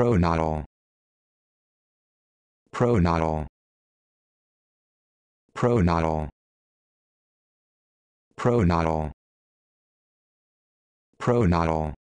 pronotal pronotal pronotal pronotal pronotal